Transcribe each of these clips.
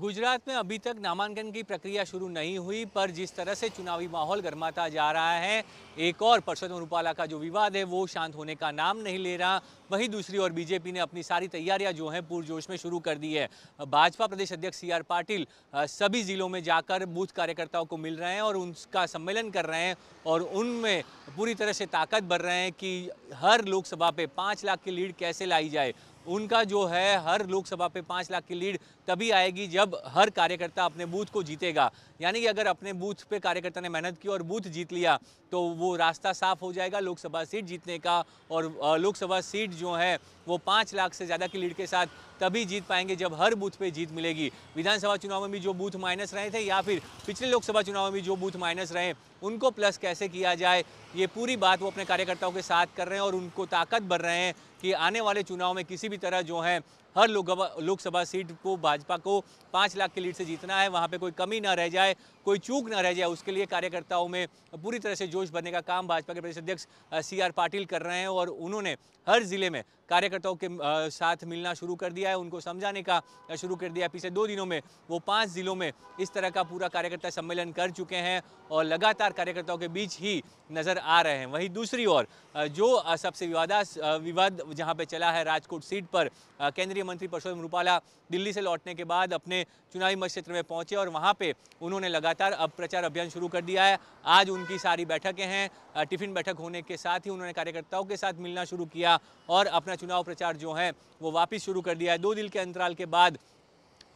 गुजरात में अभी तक नामांकन की प्रक्रिया शुरू नहीं हुई पर जिस तरह से चुनावी माहौल गर्माता जा रहा है एक और परसोत्तम रूपाला का जो विवाद है वो शांत होने का नाम नहीं ले रहा वहीं दूसरी ओर बीजेपी ने अपनी सारी तैयारियां जो हैं पुरजोश में शुरू कर दी है भाजपा प्रदेश अध्यक्ष सी आर पाटिल सभी ज़िलों में जाकर बूथ कार्यकर्ताओं को मिल रहे हैं और उनका सम्मेलन कर रहे हैं और उनमें पूरी तरह से ताकत भर रहे हैं कि हर लोकसभा पे पाँच लाख की लीड कैसे लाई जाए उनका जो है हर लोकसभा पे पाँच लाख की लीड तभी आएगी जब हर कार्यकर्ता अपने बूथ को जीतेगा यानी कि अगर अपने बूथ पे कार्यकर्ता ने मेहनत की और बूथ जीत लिया तो वो रास्ता साफ हो जाएगा लोकसभा सीट जीतने का और लोकसभा सीट जो है वो पाँच लाख से ज़्यादा की लीड के साथ तभी जीत पाएंगे जब हर बूथ पे जीत मिलेगी विधानसभा चुनाव में भी जो बूथ माइनस रहे थे या फिर पिछले लोकसभा चुनाव में भी जो बूथ माइनस रहे उनको प्लस कैसे किया जाए ये पूरी बात वो अपने कार्यकर्ताओं के साथ कर रहे हैं और उनको ताकत भर रहे हैं कि आने वाले चुनाव में किसी भी तरह जो है हर लोकसभा सीट को भाजपा को पाँच लाख की लीड से जीतना है वहाँ पे कोई कमी ना रह जाए कोई चूक ना रह जाए उसके लिए कार्यकर्ताओं में पूरी तरह से जोश भरने का काम भाजपा के प्रदेश अध्यक्ष सी आर पाटिल कर रहे हैं और उन्होंने हर ज़िले में कार्यकर्ताओं के साथ मिलना शुरू कर दिया है उनको समझाने का शुरू कर दिया है पिछले दो दिनों में वो पाँच ज़िलों में इस तरह का पूरा कार्यकर्ता सम्मेलन कर चुके हैं और लगातार कार्यकर्ताओं के बीच ही नज़र आ रहे हैं वहीं दूसरी ओर जो सबसे विवादा विवाद जहां पर चला है राजकोट सीट पर केंद्रीय मंत्री परसोत्तम रूपाला दिल्ली से लौटने के बाद अपने चुनावी मत क्षेत्र में पहुंचे और वहाँ पे उन्होंने लगातार अब प्रचार अभियान शुरू कर दिया है आज उनकी सारी बैठकें हैं टिफिन बैठक होने के साथ ही उन्होंने कार्यकर्ताओं के साथ मिलना शुरू किया और अपना अपना चुनाव प्रचार जो है वो वापस शुरू कर दिया है दो दिन के अंतराल के बाद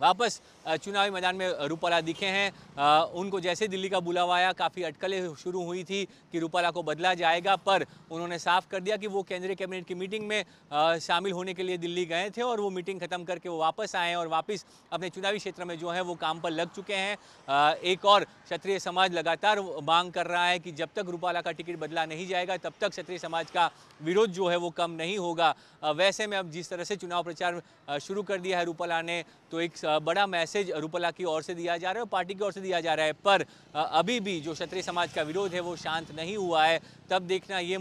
वापस चुनावी मैदान में रूपाला दिखे हैं उनको जैसे दिल्ली का बुलावा आया काफ़ी अटकलें शुरू हुई थी कि रूपाला को बदला जाएगा पर उन्होंने साफ कर दिया कि वो केंद्रीय कैबिनेट की मीटिंग में शामिल होने के लिए दिल्ली गए थे और वो मीटिंग ख़त्म करके वो वापस आए और वापस अपने चुनावी क्षेत्र में जो है वो काम पर लग चुके हैं एक और क्षत्रिय समाज लगातार मांग कर रहा है कि जब तक रूपाला का टिकट बदला नहीं जाएगा तब तक क्षत्रिय समाज का विरोध जो है वो कम नहीं होगा वैसे में अब जिस तरह से चुनाव प्रचार शुरू कर दिया है रूपाला ने तो एक बड़ा मैसेज रूपला की ओर से दिया जा रहा है और पार्टी की ओर से दिया जा रहा है पर अभी भी जो क्षत्रिय समाज का विरोध है वो शांत नहीं हुआ है तब देखना ये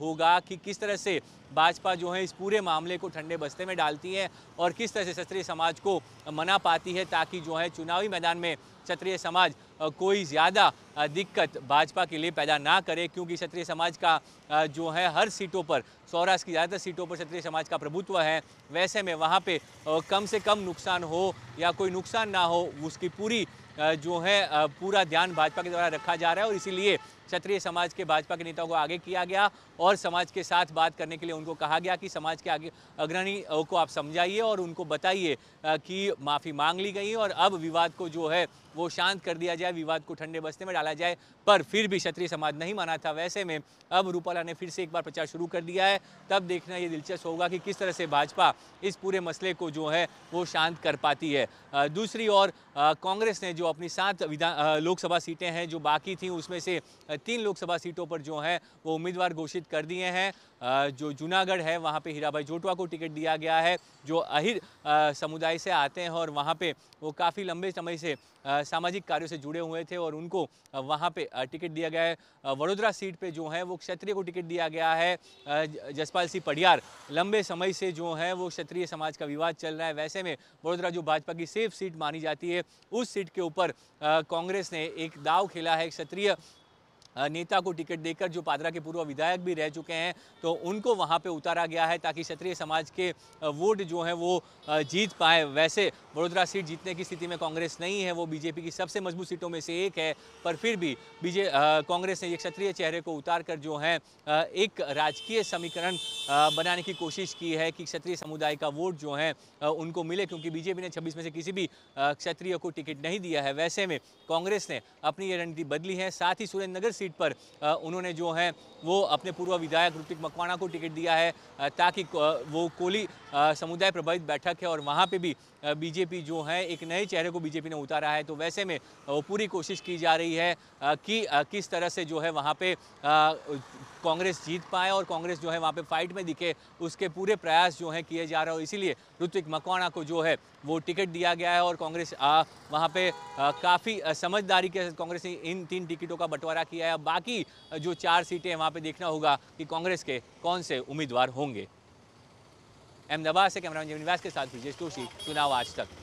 होगा कि किस तरह से भाजपा जो है इस पूरे मामले को ठंडे बस्ते में डालती है और किस तरह से क्षत्रिय समाज को मना पाती है ताकि जो है चुनावी मैदान में क्षत्रिय समाज कोई ज़्यादा दिक्कत भाजपा के लिए पैदा ना करे क्योंकि क्षत्रिय समाज का जो है हर सीटों पर सौराष्ट्र की ज़्यादातर सीटों पर क्षत्रिय समाज का प्रभुत्व है वैसे में वहाँ पे कम से कम नुकसान हो या कोई नुकसान ना हो उसकी पूरी जो है पूरा ध्यान भाजपा के द्वारा रखा जा रहा है और इसीलिए क्षत्रिय समाज के भाजपा के नेताओं को आगे किया गया और समाज के साथ बात करने के लिए उनको कहा गया कि समाज के आगे अग्रणी को आप समझाइए और उनको बताइए कि माफ़ी मांग ली गई और अब विवाद को जो है वो शांत कर दिया जाए विवाद को ठंडे बस्ते में डाला जाए पर फिर भी क्षत्रिय समाज नहीं माना था वैसे में अब रूपाला ने फिर से एक बार प्रचार शुरू कर दिया है तब देखना ये दिलचस्प होगा कि किस तरह से भाजपा इस पूरे मसले को जो है वो शांत कर पाती है दूसरी ओर कांग्रेस ने जो अपनी सात विधान लोकसभा सीटें हैं जो बाकी थी उसमें से तीन लोकसभा सीटों पर जो हैं वो उम्मीदवार घोषित कर दिए हैं जो जूनागढ़ है वहाँ पे हीराबाई जोटवा को टिकट दिया गया है जो अहिर समुदाय से आते हैं और वहाँ पे वो काफ़ी लंबे समय से सामाजिक कार्यों से जुड़े हुए थे और उनको वहाँ पे टिकट दिया गया है वडोदरा सीट पे जो है वो क्षत्रिय को टिकट दिया गया है जसपाल सिंह पढ़ियार लंबे समय से जो है वो क्षत्रिय समाज का विवाद चल रहा है वैसे में वडोदरा जो भाजपा की सेफ सीट मानी जाती है उस सीट के ऊपर कांग्रेस ने एक दाव खेला है क्षत्रिय नेता को टिकट देकर जो पादरा के पूर्व विधायक भी रह चुके हैं तो उनको वहाँ पे उतारा गया है ताकि क्षत्रिय समाज के वोट जो हैं वो जीत पाए वैसे वडोदरा सीट जीतने की स्थिति में कांग्रेस नहीं है वो बीजेपी की सबसे मजबूत सीटों में से एक है पर फिर भी बीजे कांग्रेस ने एक क्षत्रिय चेहरे को उतार कर जो है एक राजकीय समीकरण बनाने की कोशिश की है कि क्षत्रिय समुदाय का वोट जो है उनको मिले क्योंकि बीजेपी ने छब्बीस में से किसी भी क्षत्रिय को टिकट नहीं दिया है वैसे में कांग्रेस ने अपनी ये रणनीति बदली है साथ ही सुरेंद्रनगर सीट पर उन्होंने जो है वो अपने पूर्व विधायक ऋतिक मकवाना को टिकट दिया है ताकि वो कोली समुदाय प्रभावित बैठक है और वहाँ पर भी बीजेपी बीजेपी जो है एक नए चेहरे को बीजेपी ने उतारा है तो वैसे में वो पूरी कोशिश की जा रही है कि किस तरह से जो है वहाँ पे कांग्रेस जीत पाए और कांग्रेस जो है वहाँ पे फाइट में दिखे उसके पूरे प्रयास जो है किए जा रहे हो इसीलिए ऋत्विक मकवाणा को जो है वो टिकट दिया गया है और कांग्रेस वहाँ पे काफ़ी समझदारी के साथ कांग्रेस ने इन तीन टिकटों का बंटवारा किया है बाकी जो चार सीटें वहाँ पर देखना होगा कि कांग्रेस के कौन से उम्मीदवार होंगे अहमदाबाद से कैमरा जमीनवास के साथ ब्रिजेश जोशी चुनाव आज तक